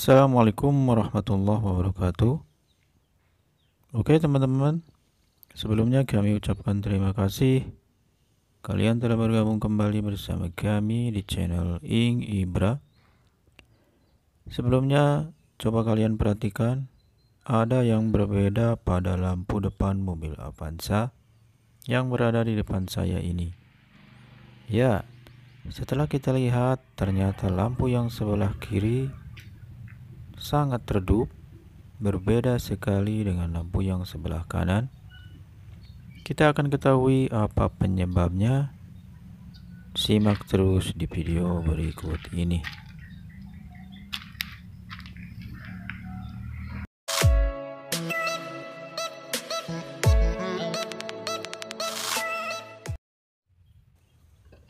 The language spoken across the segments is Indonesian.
Assalamualaikum warahmatullahi wabarakatuh. Oke, teman-teman. Sebelumnya kami ucapkan terima kasih kalian telah bergabung kembali bersama kami di channel Ing Ibra. Sebelumnya, coba kalian perhatikan ada yang berbeda pada lampu depan mobil Avanza yang berada di depan saya ini. Ya, setelah kita lihat, ternyata lampu yang sebelah kiri sangat redup, berbeda sekali dengan lampu yang sebelah kanan. Kita akan ketahui apa penyebabnya. Simak terus di video berikut ini.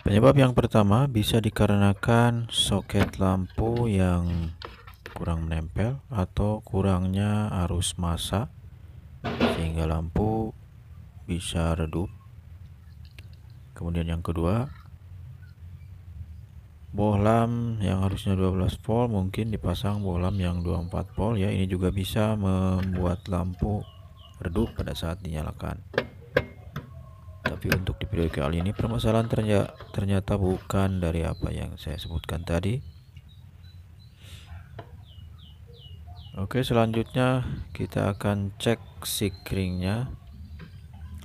Penyebab yang pertama bisa dikarenakan soket lampu yang kurang menempel atau kurangnya arus massa sehingga lampu bisa redup kemudian yang kedua bohlam yang harusnya 12 volt mungkin dipasang bohlam yang 24 volt ya ini juga bisa membuat lampu redup pada saat dinyalakan tapi untuk di video kali ini permasalahan ternyata bukan dari apa yang saya sebutkan tadi Oke selanjutnya kita akan cek sikringnya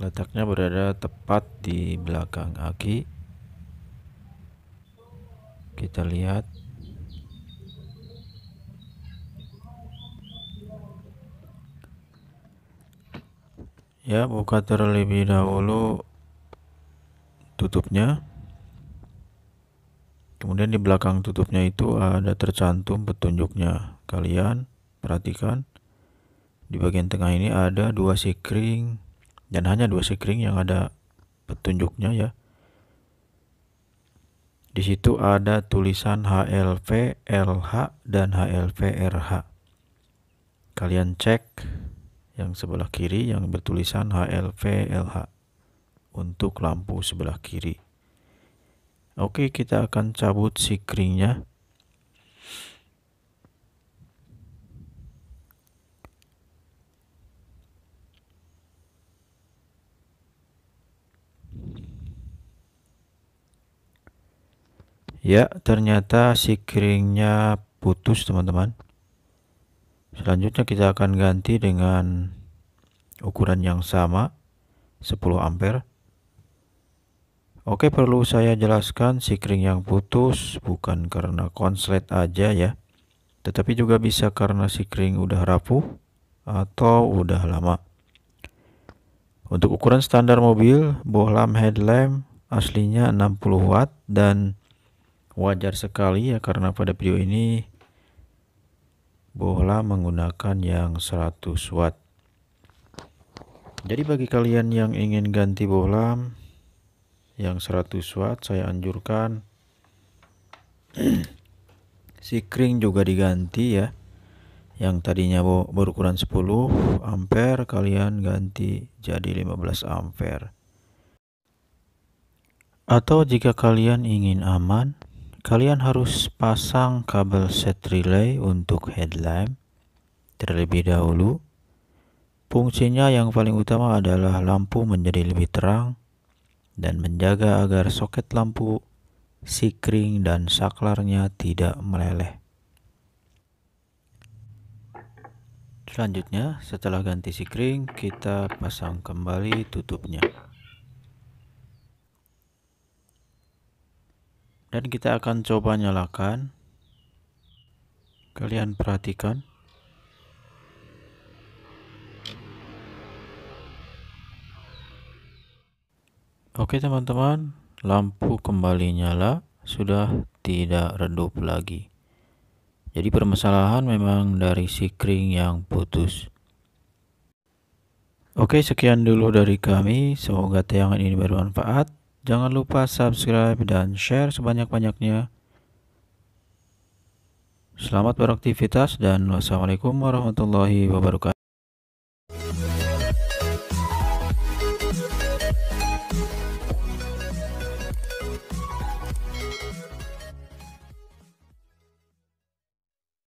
letaknya berada tepat di belakang aki kita lihat ya buka terlebih dahulu tutupnya kemudian di belakang tutupnya itu ada tercantum petunjuknya kalian perhatikan di bagian tengah ini ada dua sekring dan hanya dua sekring yang ada petunjuknya ya di situ ada tulisan HLV LH dan HLV RH kalian cek yang sebelah kiri yang bertulisan HLV LH untuk lampu sebelah kiri oke kita akan cabut sikringnya ya ternyata si keringnya putus teman-teman selanjutnya kita akan ganti dengan ukuran yang sama 10 ampere Oke perlu saya jelaskan sikring yang putus bukan karena konslet aja ya tetapi juga bisa karena sikring udah rapuh atau udah lama untuk ukuran standar mobil bohlam headlamp aslinya 60 watt dan Wajar sekali ya karena pada video ini bola menggunakan yang 100 watt. Jadi bagi kalian yang ingin ganti bohlam yang 100 watt saya anjurkan sikring juga diganti ya yang tadinya berukuran 10 ampere kalian ganti jadi 15 ampere atau jika kalian ingin aman kalian harus pasang kabel set relay untuk headlamp terlebih dahulu. Fungsinya yang paling utama adalah lampu menjadi lebih terang dan menjaga agar soket lampu, sikring, dan saklarnya tidak meleleh. Selanjutnya, setelah ganti sikring, kita pasang kembali tutupnya. dan kita akan coba nyalakan kalian perhatikan oke teman-teman lampu kembali nyala sudah tidak redup lagi jadi permasalahan memang dari sikring yang putus Oke, sekian dulu dari kami. Semoga tayangan ini bermanfaat. Jangan lupa subscribe dan share sebanyak-banyaknya. Selamat beraktivitas dan wassalamualaikum warahmatullahi wabarakatuh.